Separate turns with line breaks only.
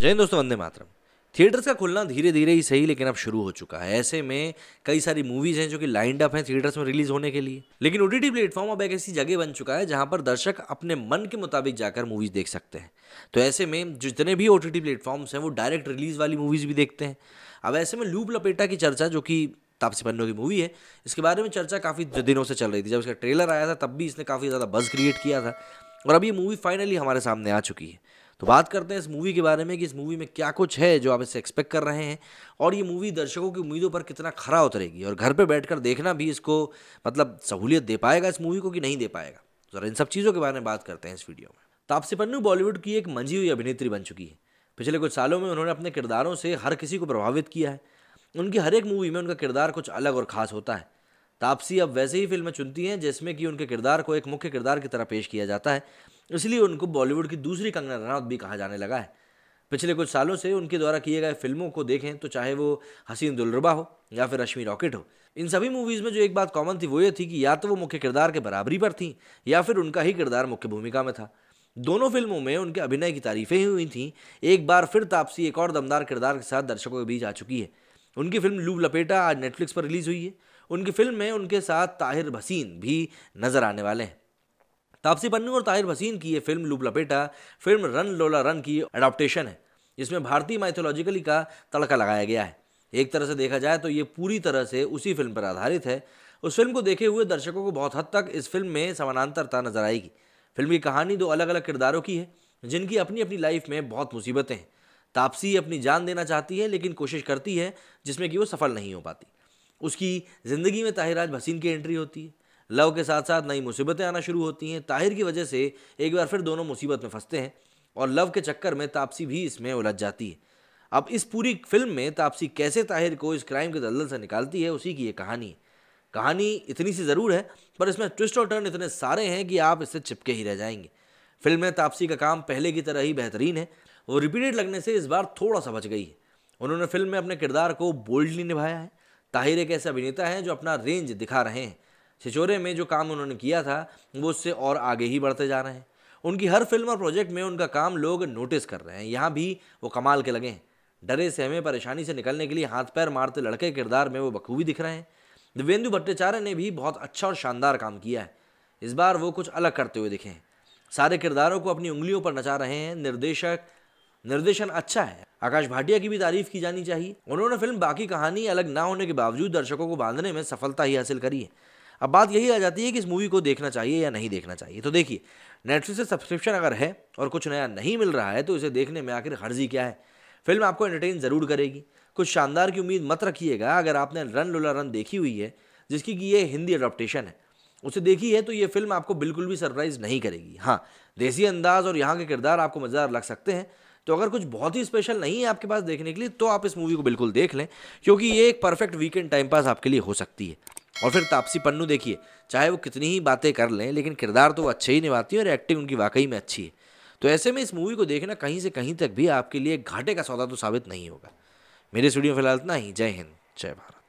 जय दोस्तों वंदे मातरम थिएटर्स का खुलना धीरे धीरे ही सही लेकिन अब शुरू हो चुका है ऐसे में कई सारी मूवीज़ हैं जो कि लाइंड अप हैं थिएटर्स में रिलीज होने के लिए लेकिन ओ टी प्लेटफॉर्म अब एक ऐसी जगह बन चुका है जहां पर दर्शक अपने मन के मुताबिक जाकर मूवीज़ देख सकते हैं तो ऐसे में जितने भी ओ टी प्लेटफॉर्म्स हैं वो डायरेक्ट रिलीज़ वाली मूवीज़ भी देखते हैं अब ऐसे में लूप लपेटा की चर्चा जो कि तापसी पन्नू की मूवी है इसके बारे में चर्चा काफ़ी दिनों से चल रही थी जब इसका ट्रेलर आया था तब भी इसने काफ़ी ज़्यादा बज़ क्रिएट किया था और अब ये मूवी फाइनली हमारे सामने आ चुकी है तो बात करते हैं इस मूवी के बारे में कि इस मूवी में क्या कुछ है जो आप इसे एक्सपेक्ट कर रहे हैं और ये मूवी दर्शकों की उम्मीदों पर कितना खरा उतरेगी और घर पर बैठकर देखना भी इसको मतलब सहूलियत दे पाएगा इस मूवी को कि नहीं दे पाएगा ज़रा इन सब चीज़ों के बारे में बात करते हैं इस वीडियो में तापसी तो पन्नू बॉलीवुड की एक मंझी हुई अभिनेत्री बन चुकी है पिछले कुछ सालों में उन्होंने अपने किरदारों से हर किसी को प्रभावित किया है उनकी हर एक मूवी में उनका किरदार कुछ अलग और ख़ास होता है तापसी अब वैसे ही फिल्में चुनती हैं जिसमें कि उनके किरदार को एक मुख्य किरदार की तरह पेश किया जाता है इसलिए उनको बॉलीवुड की दूसरी कंगना रनौत भी कहा जाने लगा है पिछले कुछ सालों से उनके द्वारा किए गए फिल्मों को देखें तो चाहे वो हसीन दुलरबा हो या फिर रश्मि रॉकेट हो इन सभी मूवीज़ में जो एक बात कॉमन थी वो ये थी कि या तो वो मुख्य किरदार के बराबरी पर थी या फिर उनका ही किरदार मुख्य भूमिका में था दोनों फिल्मों में उनके अभिनय की तारीफें ही हुई थी एक बार फिर तापसी एक और दमदार किरदार के साथ दर्शकों के बीच आ चुकी है उनकी फिल्म लू लपेटा आज नेटफ्लिक्स पर रिलीज़ हुई है उनकी फिल्म में उनके साथ ताहिर भसीन भी नज़र आने वाले हैं तापसी पन्नू और ताहिर भसीन की ये film Looop Lapeta film run Lola run की अडाप्टेशन है जिसमें भारतीय माइथोलॉजिकली का तड़का लगाया गया है एक तरह से देखा जाए तो ये पूरी तरह से उसी फिल्म पर आधारित है उस फिल्म को देखे हुए दर्शकों को बहुत हद तक इस फिल्म में समानांतरता नजर आएगी फिल्म की कहानी दो अलग अलग किरदारों की है जिनकी अपनी अपनी लाइफ में बहुत मुसीबतें हैं तापसी अपनी जान देना चाहती है लेकिन कोशिश करती है जिसमें कि वो सफल नहीं हो पाती उसकी ज़िंदगी में ताहिर भसीन की एंट्री होती है लव के साथ साथ नई मुसीबतें आना शुरू होती हैं ताहिर की वजह से एक बार फिर दोनों मुसीबत में फंसते हैं और लव के चक्कर में तापसी भी इसमें उलझ जाती है अब इस पूरी फिल्म में तापसी कैसे ताहिर को इस क्राइम के दलदल से निकालती है उसी की ये कहानी है कहानी इतनी सी ज़रूर है पर इसमें ट्विस्ट और टर्न इतने सारे हैं कि आप इससे चिपके ही रह जाएंगे फिल्म में तापसी का काम पहले की तरह ही बेहतरीन है वो रिपीटेड लगने से इस बार थोड़ा सा बच गई है उन्होंने फिल्म में अपने किरदार को बोल्डली निभाया है ताहिर एक ऐसे अभिनेता हैं जो अपना रेंज दिखा रहे हैं छिचोरे में जो काम उन्होंने किया था वो उससे और आगे ही बढ़ते जा रहे हैं उनकी हर फिल्म और प्रोजेक्ट में उनका काम लोग नोटिस कर रहे हैं यहाँ भी वो कमाल के लगे हैं डरे सहमे परेशानी से निकलने के लिए हाथ पैर मारते लड़के किरदार में वो बखूबी दिख रहे हैं दिव्येंदु भट्टाचार्य ने भी बहुत अच्छा और शानदार काम किया है इस बार वो कुछ अलग करते हुए दिखे हैं सारे किरदारों को अपनी उंगलियों पर नचा रहे हैं निर्देशक निर्देशन अच्छा है आकाश भाटिया की भी तारीफ की जानी चाहिए उन्होंने फिल्म बाकी कहानी अलग ना होने के बावजूद दर्शकों को बांधने में सफलता ही हासिल करी है अब बात यही आ जाती है कि इस मूवी को देखना चाहिए या नहीं देखना चाहिए तो देखिए नेटफ्लिक्स से सब्सक्रिप्शन अगर है और कुछ नया नहीं मिल रहा है तो इसे देखने में आखिर हर्जी क्या है फिल्म आपको एंटरटेन ज़रूर करेगी कुछ शानदार की उम्मीद मत रखिएगा अगर आपने रन लुला रन देखी हुई है जिसकी कि ये हिंदी अडोप्टेशन है उसे देखी है तो ये फिल्म आपको बिल्कुल भी सरप्राइज नहीं करेगी हाँ देसी अंदाज और यहाँ के किरदार आपको मज़ेदार लग सकते हैं तो अगर कुछ बहुत ही स्पेशल नहीं है आपके पास देखने के लिए तो आप इस मूवी को बिल्कुल देख लें क्योंकि ये एक परफेक्ट वीकेंड टाइम पास आपके लिए हो सकती है और फिर तापसी पन्नू देखिए चाहे वो कितनी ही बातें कर लें लेकिन किरदार तो वो अच्छे ही निभाती है और एक्टिंग उनकी वाकई में अच्छी है तो ऐसे में इस मूवी को देखना कहीं से कहीं तक भी आपके लिए घाटे का सौदा तो साबित नहीं होगा मेरे स्टूडियो फिलहाल इतना ही जय हिंद जय भारत